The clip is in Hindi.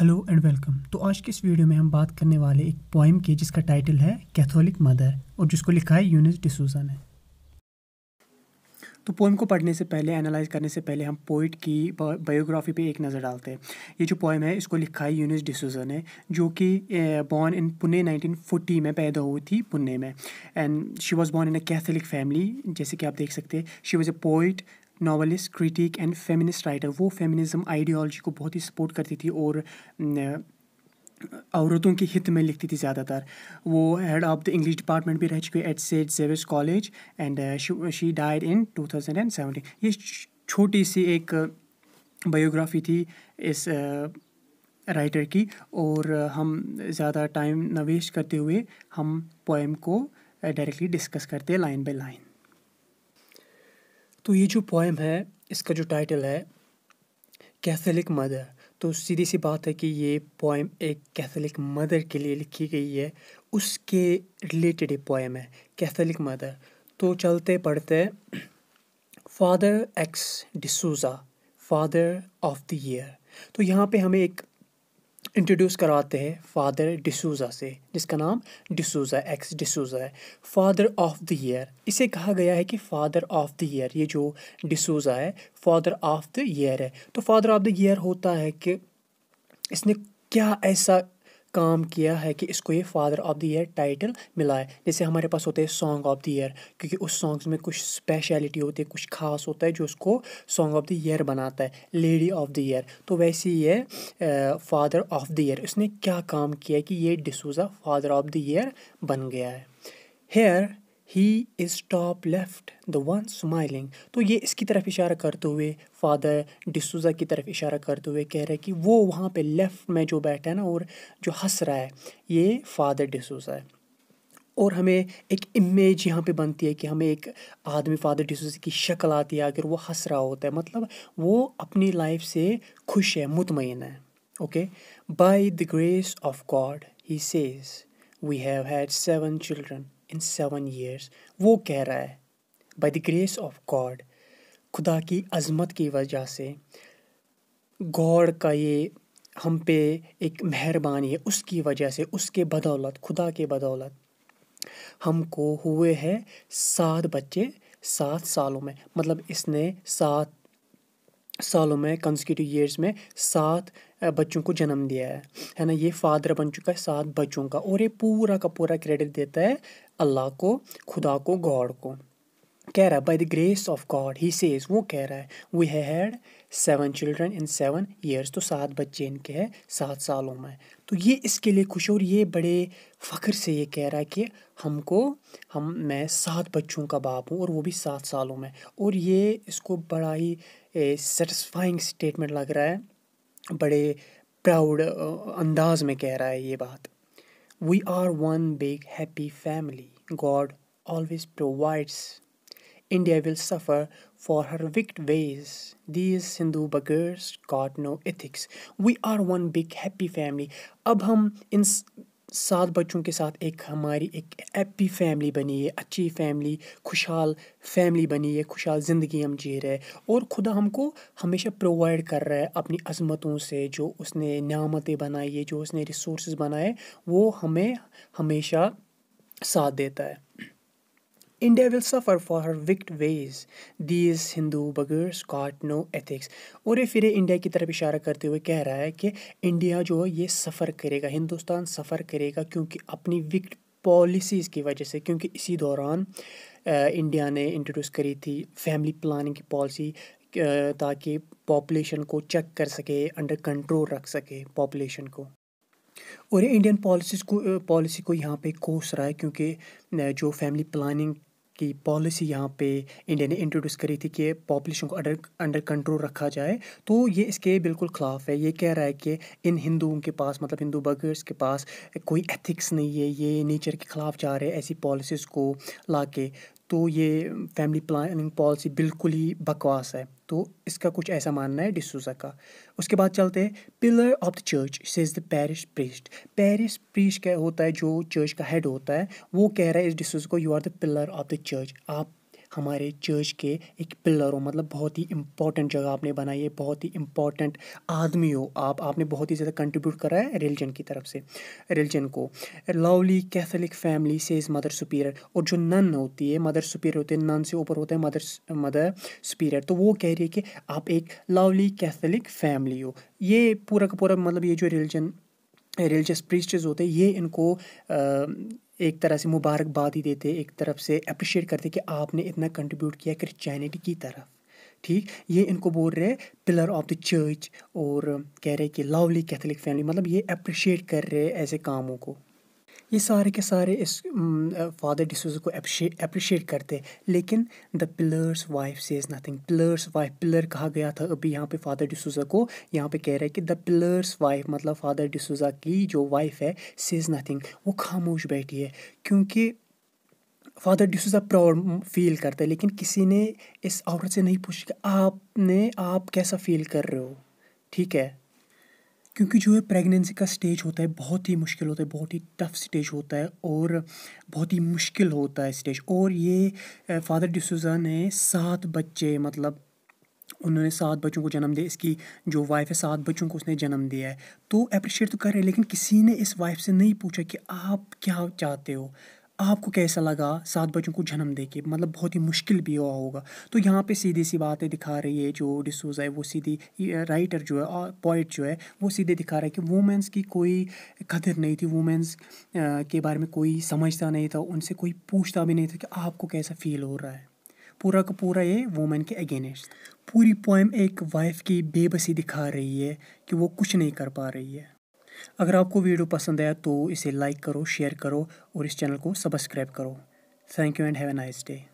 हेलो एंड वेलकम तो आज के इस वीडियो में हम बात करने वाले एक पोइम की जिसका टाइटल है कैथोलिक मदर और जिसको लिखा है यूनिस डिसूजा ने तो पोइम को पढ़ने से पहले एनालाइज करने से पहले हम पोइट की बायोग्राफी पे एक नज़र डालते हैं ये जो पोइम है इसको लिखा है यूनिस डिसूजा ने जो कि बॉर्न इन पुणे 1940 में पैदा हुई थी पुणे में and she was born in a Catholic family जैसे कि आप देख सकते हैं she was a poet novelist critic and feminist writer वो फेमिनिज़म आइडियोलॉजी को बहुत ही सपोर्ट करती थी और औरतों के हित में लिखती थी ज़्यादातर वो head of the English department भी रह चुके एट सेट जेविस college and she died in 2017 ये छोटी सी एक बायोग्राफी थी इस राइटर uh, की और हम ज़्यादा टाइम न वेस्ट करते हुए हम पोएम को डायरेक्टली डिस्कस करते हैं लाइन बाय लाइन तो ये जो पोएम है इसका जो टाइटल है कैथलिक मदर तो सीधी सी बात है कि ये पोएम एक कैथलिक मदर के लिए लिखी गई है उसके रिलेटेड ये पोएम है कैथलिक मदर तो चलते पढ़ते father X D'Souza father of the year तो यहाँ पे हमें एक इंट्रोड्यूस करवाते हैं फादर डिसूज़ा से जिसका नाम डिसूज़ा एक्स डिसूज़ा है फादर ऑफ द ईयर इसे कहा गया है कि फादर ऑफ द ईयर ये जो डिसूज़ा है फादर ऑफ द ईयर है तो फादर ऑफ द ईयर होता है कि इसने क्या ऐसा काम किया है कि इसको ये father of the year title मिला है जैसे हमारे पास होते हैं सॉन्ग ऑफ द ईयर क्योंकि उस सॉन्ग्स में कुछ स्पेशलिटी होती है कुछ खास होता है जो उसको सॉन्ग ऑफ द ईयर बनाता है लेडी ऑफ द ईयर तो वैसे ही ये फादर ऑफ द ईयर इसने क्या काम किया कि ये D'Souza father of the year बन गया है here he is top left the one smiling तो ये इसकी तरफ इशारा करते हुए फादर डिसूज़ा की तरफ इशारा करते हुए कह रहे हैं कि वो वहाँ पे लेफ़्ट में जो बैठा है ना और जो हंस रहा है ये फादर डिसूज़ा है और हमें एक इमेज यहाँ पे बनती है कि हमें एक आदमी फादर डिसूज की शक्ल आती है अगर वो हंस रहा होता है मतलब वो अपनी लाइफ से खुश है मुतमिन है okay by the grace of God he says we have had seven children in seven years वो कह रहा है by the grace of God खुदा की अजमत की वजह से गॉड का ये हम पे एक मेहरबानी है उसकी वजह से उसके बदौलत खुदा के बदौलत हमको हुए हैं सात बच्चे सात सालों में मतलब इसने सात सालों में कंजिक्यूटिव ईयर्स में सात बच्चों को जन्म दिया है है ना ये फादर बन चुका है सात बच्चों का और ये पूरा का पूरा क्रेडिट देता है अल्लाह को खुदा को गॉड को कह रहा है by the grace of God he says वो कह रहा है we had seven children in seven years तो सात बच्चे इनके हैं सात सालों में तो ये इसके लिए खुश और ये बड़े फ़ख्र से ये कह रहा है कि हमको हम मैं सात बच्चों का बाप हूँ और वो भी सात सालों में और ये इसको बड़ा ही सेटिस्फाइंग स्टेटमेंट लग रहा है बड़े प्राउड अंदाज में कह रहा है ये बात we are one big happy family God always provides India will suffer for her wicked ways these Hindu buggers got no ethics we are one big happy family अब हम इन सात बच्चों के साथ एक हमारी एक हैप्पी फैमिली बनी है अच्छी फैमिली खुशहाल फैमिली बनी है खुशहाल ज़िंदगी हम जी रहे और खुदा हमको हमेशा प्रोवाइड कर रहा है अपनी अजमतों से जो उसने नामतें बनाई है जो उसने रिसोर्स बनाए वो हमें हमेशा साथ देता है India will suffer for her wicked ways. These Hindu beggars got no ethics. और ये फिर इंडिया की तरफ इशारा करते हुए कह रहा है कि इंडिया जो है ये सफ़र करेगा हिंदुस्तान सफ़र करेगा क्योंकि अपनी विक्ट पॉलिसीज़ की वजह से क्योंकि इसी दौरान इंडिया ने इंट्रोड्यूस करी थी फैमिली प्लानिंग की पॉलिसी ताकि पॉपुलेशन को चेक कर सके अंडर कंट्रोल रख सके पॉपुलेशन को और इंडियन पॉलिसीज़ को पॉलिसी को यहाँ पे कोस रहा है क्योंकि जो फैमिली प्लानिंग की पॉलिसी यहाँ पे इंडिया ने इंट्रोड्यूस करी थी कि पॉपुलेशन को अंडर अंडर कंट्रोल रखा जाए तो ये इसके बिल्कुल ख़िलाफ़ है ये कह रहा है कि इन हिंदुओं के पास मतलब हिंदू बर्गर्स के पास कोई एथिक्स नहीं है ये नेचर के ख़िलाफ़ जा रहे हैं ऐसी पॉलिसीज़ को ला के तो ये फैमिली प्लानिंग पॉलिसी बिल्कुल ही बकवास है तो इसका कुछ ऐसा मानना है डिसूजा का उसके बाद चलते हैं pillar of the church says the parish priest parish priest क्या होता है जो चर्च का हेड होता है वो कह रहा है इस डिसूजा को you are the pillar of the church आप हमारे चर्च के एक पिलर हो मतलब बहुत ही इंपॉर्टेंट जगह आपने बनाई है बहुत ही इंपॉर्टेंट आदमी हो आप आपने बहुत ही ज़्यादा कंट्रीब्यूट करा है रिलीजन की तरफ से रिलीजन को लवली कैथोलिक फैमिली से इज़ मदर सुपीरियर और जो नन होती है मदर सुपीरियर होते हैं नन से ऊपर होता है मदर मदर सुपीरियर तो वो कह रही है कि आप एक लवली कैथोलिक फैमिली हो ये पूरा का पूरा मतलब ये जो रिलीजन रिलीजस प्रीचर्स होते ये इनको एक तरह से मुबारकबाद ही देते एक तरफ से अप्रिशिएट करते कि आपने इतना कंट्रीब्यूट किया क्रिश्चैनिटी की तरफ ठीक ये इनको बोल रहे पिलर ऑफ द चर्च और कह रहे कि लवली कैथलिक फैमिली मतलब ये अप्रिशिएट कर रहे ऐसे कामों को ये सारे के सारे इस फादर डिसोजा को अप्रिशिएट करते लेकिन the pillar's wife says nothing pillar's wife pillar कहा गया था अभी यहाँ पे फादर डिसोजा को यहाँ पे कह रहा है कि द पिलर्स वाइफ मतलब फादर डिसोजा की जो वाइफ है सेज नथिंग वो खामोश बैठी है क्योंकि फादर डिसोजा प्राउड फील करते हैं लेकिन किसी ने इस औरत से नहीं पूछा कि आपने आप कैसा फील कर रहे हो ठीक है क्योंकि जो है प्रेगनेंसी का स्टेज होता है बहुत ही मुश्किल होता है बहुत ही टफ स्टेज होता है और बहुत ही मुश्किल होता है स्टेज और ये फादर डिसूजा ने सात बच्चे मतलब उन्होंने सात बच्चों को जन्म दिया इसकी जो वाइफ है सात बच्चों को उसने जन्म दिया है तो अप्रिशिएट तो कर रहे हैं लेकिन किसी ने इस वाइफ से नहीं पूछा कि आप क्या चाहते हो आपको कैसा लगा सात बच्चों को जन्म दे के मतलब बहुत ही मुश्किल भी हुआ होगा तो यहाँ पे सीधी सी बातें दिखा रही है जो डिसोजा है वो सीधी राइटर जो है और पोइट जो है वो सीधे दिखा रहा है कि वुमेंस की कोई कदर नहीं थी वुमेंस के बारे में कोई समझता नहीं था उनसे कोई पूछता भी नहीं था कि आपको कैसा फील हो रहा है पूरा का पूरा ये वुमेन के अगेंस्ट पूरी पोएम एक वाइफ की बेबसी दिखा रही है कि वो कुछ नहीं कर पा रही है अगर आपको वीडियो पसंद आया तो इसे लाइक करो शेयर करो और इस चैनल को सब्सक्राइब करो thank you and have a nice day